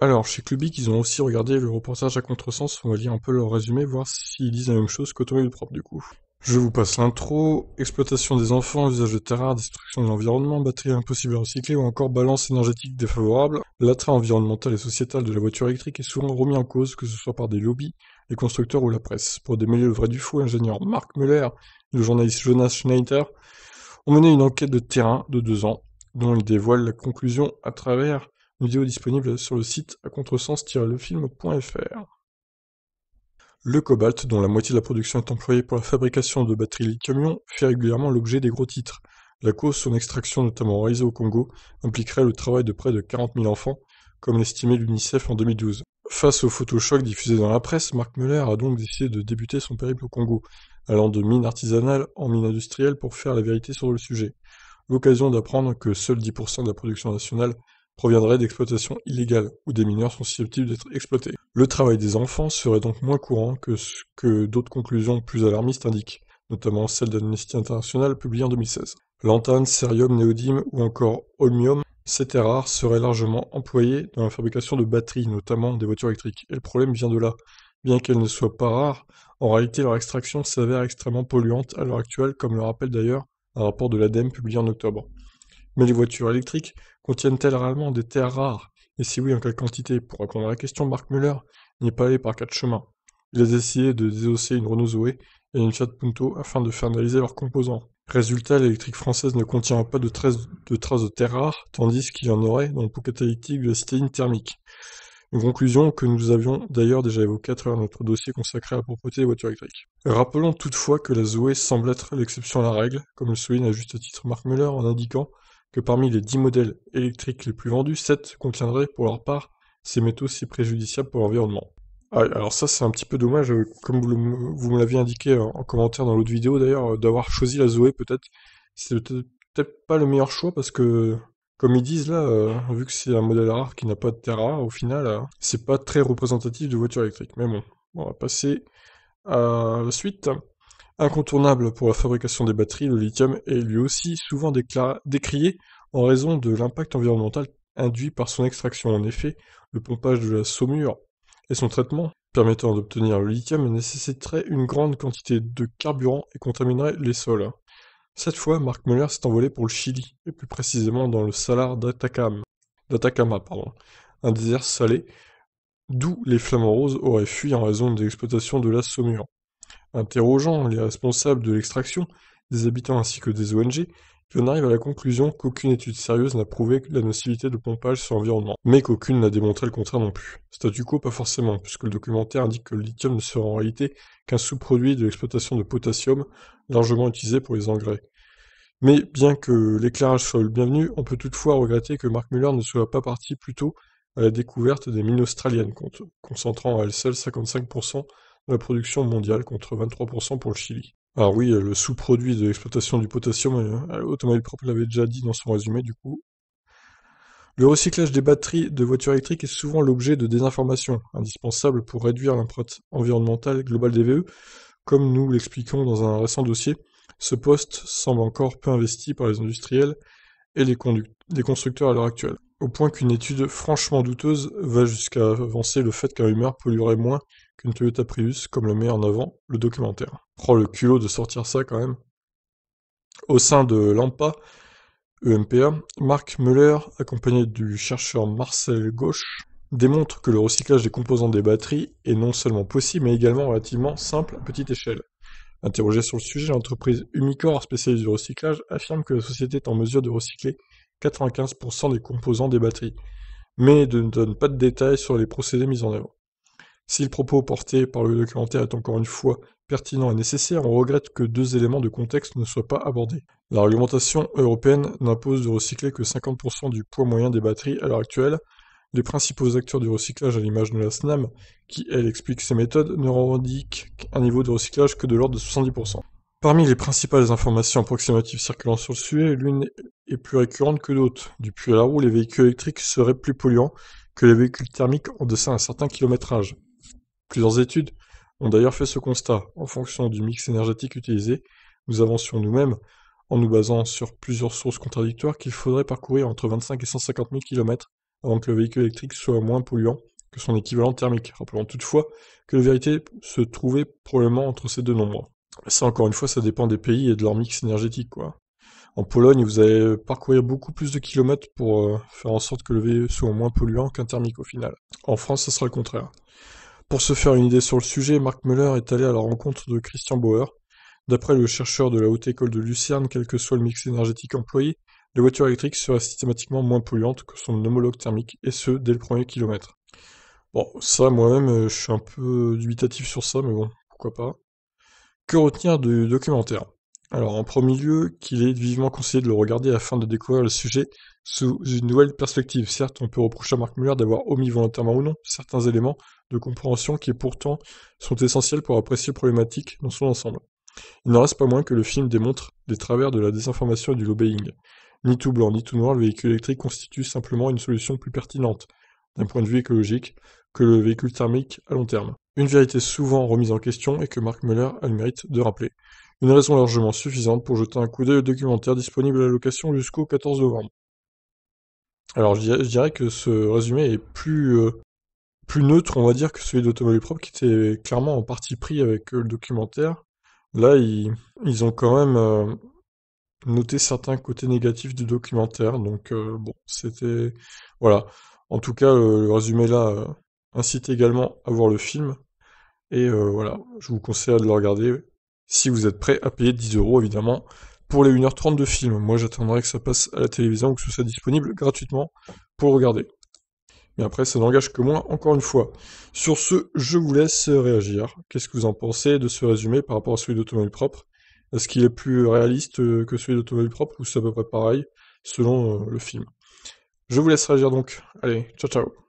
Alors, chez Clubic, ils ont aussi regardé le reportage à contresens, on va lire un peu leur résumé, voir s'ils disent la même chose qu'Automobile le propre du coup. Je vous passe l'intro, exploitation des enfants, usage de terres rares, destruction de l'environnement, batterie impossible à recycler ou encore balance énergétique défavorable. L'attrait environnemental et sociétal de la voiture électrique est souvent remis en cause, que ce soit par des lobbies, les constructeurs ou la presse. Pour démêler le vrai du faux, l'ingénieur Marc Muller et le journaliste Jonas Schneider ont mené une enquête de terrain de deux ans, dont ils dévoilent la conclusion à travers Vidéo disponible sur le site à contresens-lefilm.fr. Le cobalt, dont la moitié de la production est employée pour la fabrication de batteries de camions, fait régulièrement l'objet des gros titres. La cause, son extraction notamment au au Congo, impliquerait le travail de près de 40 000 enfants, comme l'estimait l'UNICEF en 2012. Face au photoshock diffusé dans la presse, Marc Müller a donc décidé de débuter son périple au Congo, allant de mine artisanale en mine industrielle pour faire la vérité sur le sujet. L'occasion d'apprendre que seuls 10% de la production nationale proviendrait d'exploitations illégales, où des mineurs sont susceptibles d'être exploités. Le travail des enfants serait donc moins courant que ce que d'autres conclusions plus alarmistes indiquent, notamment celle d'Amnesty International publiée en 2016. Lantane, cerium, néodyme ou encore holmium, ces rare, rares seraient largement employé dans la fabrication de batteries, notamment des voitures électriques, et le problème vient de là. Bien qu'elles ne soient pas rares, en réalité leur extraction s'avère extrêmement polluante à l'heure actuelle, comme le rappelle d'ailleurs un rapport de l'ADEME publié en octobre. Mais les voitures électriques contiennent-elles réellement des terres rares Et si oui, en quelle quantité Pour répondre à la question, Mark Muller n'est pas allé par quatre chemins. Il a essayé de désosser une Renault Zoé et une Fiat Punto afin de faire analyser leurs composants. Résultat, l'électrique française ne contient pas de, traces de, terres rares, tandis qu'il y en aurait dans le pot catalytique de la thermique. Une conclusion que nous avions d'ailleurs déjà évoquée à travers notre dossier consacré à la propreté des voitures électriques. Rappelons toutefois que la Zoé semble être l'exception à la règle, comme le souligne à juste titre Mark Muller en indiquant que parmi les 10 modèles électriques les plus vendus, 7 contiendraient pour leur part ces métaux si préjudiciables pour l'environnement. Ah, alors ça c'est un petit peu dommage, euh, comme vous, me l'aviez indiqué euh, en commentaire dans l'autre vidéo d'ailleurs, euh, d'avoir choisi la Zoé peut-être. C'est peut-être pas le meilleur choix parce que, comme ils disent là, vu que c'est un modèle rare qui n'a pas de terre rare, au final, c'est pas très représentatif de voiture électrique. Mais bon, on va passer à la suite. Incontournable pour la fabrication des batteries, le lithium est lui aussi souvent décrié en raison de l'impact environnemental induit par son extraction. En effet, le pompage de la saumure et son traitement permettant d'obtenir le lithium nécessiterait une grande quantité de carburant et contaminerait les sols. Cette fois, Mark Muller s'est envolé pour le Chili, et plus précisément dans le Salar d'Atacama, un désert salé, d'où les flamants roses auraient fui en raison de l'exploitation de la saumure. Interrogeant les responsables de l'extraction, des habitants ainsi que des ONG, on arrive à la conclusion qu'aucune étude sérieuse n'a prouvé la nocivité de pompage sur l'environnement, mais qu'aucune n'a démontré le contraire non plus. Statu quo pas forcément, puisque le documentaire indique que le lithium ne sera en réalité qu'un sous-produit de l'exploitation de potassium, largement utilisé pour les engrais. Mais bien que l'éclairage soit le bienvenu, on peut toutefois regretter que Mark Muller ne soit pas parti plus tôt à la découverte des mines australiennes, concentrant à elle seule 55% la production mondiale contre 23% pour le Chili. Alors oui, euh, le sous-produit de l'exploitation du potassium, l'automobile euh, euh, Propre l'avait déjà dit dans son résumé du coup. Le recyclage des batteries de voitures électriques est souvent l'objet de désinformations, indispensables pour réduire l'empreinte environnementale globale des VE, comme nous l'expliquons dans un récent dossier. Ce poste semble encore peu investi par les industriels et les, les constructeurs à l'heure actuelle, au point qu'une étude franchement douteuse va jusqu'à avancer le fait qu'un humeur polluerait moins qu'une Toyota Prius, comme le met en avant le documentaire. Prends oh, le culot de sortir ça quand même. Au sein de l'AMPA, EMPA, Marc Müller, accompagné du chercheur Marcel Gauche, démontre que le recyclage des composants des batteries est non seulement possible, mais également relativement simple à petite échelle. Interrogé sur le sujet, l'entreprise Umicore, spécialiste du recyclage, affirme que la société est en mesure de recycler 95% des composants des batteries, mais ne donne pas de détails sur les procédés mis en œuvre. Si le propos porté par le documentaire est encore une fois pertinent et nécessaire, on regrette que deux éléments de contexte ne soient pas abordés. La réglementation européenne n'impose de recycler que 50% du poids moyen des batteries à l'heure actuelle. Les principaux acteurs du recyclage à l'image de la SNAM, qui elle explique ses méthodes, ne revendiquent un niveau de recyclage que de l'ordre de 70%. Parmi les principales informations approximatives circulant sur le sujet, l'une est plus récurrente que l'autre. Du puits à la roue, les véhicules électriques seraient plus polluants que les véhicules thermiques en deçà d'un certain kilométrage. Plusieurs études ont d'ailleurs fait ce constat. En fonction du mix énergétique utilisé, nous avançons nous-mêmes en nous basant sur plusieurs sources contradictoires qu'il faudrait parcourir entre 25 et 150 000 km avant que le véhicule électrique soit moins polluant que son équivalent thermique. Rappelons toutefois que la vérité se trouvait probablement entre ces deux nombres. Ça, encore une fois, ça dépend des pays et de leur mix énergétique, quoi. En Pologne, vous allez parcourir beaucoup plus de kilomètres pour euh, faire en sorte que le VE soit moins polluant qu'un thermique au final. En France, ce sera le contraire. Pour se faire une idée sur le sujet, Mark Müller est allé à la rencontre de Christian Bauer. D'après le chercheur de la Haute École de Lucerne, quel que soit le mix énergétique employé, les voitures électriques seraient systématiquement moins polluantes que son homologue thermique, et ce, dès le premier kilomètre. Bon, ça, moi-même, euh, je suis un peu dubitatif sur ça, mais bon, pourquoi pas. Que retenir du documentaire Alors, en premier lieu, qu'il est vivement conseillé de le regarder afin de découvrir le sujet sous une nouvelle perspective. Certes, on peut reprocher à Marc Muller d'avoir omis volontairement ou non certains éléments de compréhension qui pourtant sont essentiels pour apprécier la problématique dans son ensemble. Il n'en reste pas moins que le film démontre des travers de la désinformation et du lobbying. Ni tout blanc, ni tout noir, le véhicule électrique constitue simplement une solution plus pertinente, d'un point de vue écologique, que le véhicule thermique à long terme. Une vérité souvent remise en question et que Mark Muller a le mérite de rappeler. Une raison largement suffisante pour jeter un coup d'œil au documentaire disponible à la location jusqu'au 14 novembre. Alors je dirais, que ce résumé est plus, euh, plus neutre, on va dire, que celui d'Automobile Propre, qui était clairement en partie pris avec euh, le documentaire. Là, ils, ont quand même euh, noté certains côtés négatifs du documentaire, donc bon, c'était... Voilà. En tout cas, le résumé là incite également à voir le film, et voilà, je vous conseille de le regarder si vous êtes prêt à payer 10 euros, évidemment pour les 1h30 de film. Moi, j'attendrai que ça passe à la télévision ou que ce soit disponible gratuitement pour regarder. Mais après, ça n'engage que moi, encore une fois. Sur ce, je vous laisse réagir. Qu'est-ce que vous en pensez de ce résumé par rapport à celui d'automobile propre Est-ce qu'il est plus réaliste euh, que celui d'automobile propre ou c'est à peu près pareil selon euh, le film Je vous laisse réagir donc. Allez, ciao ciao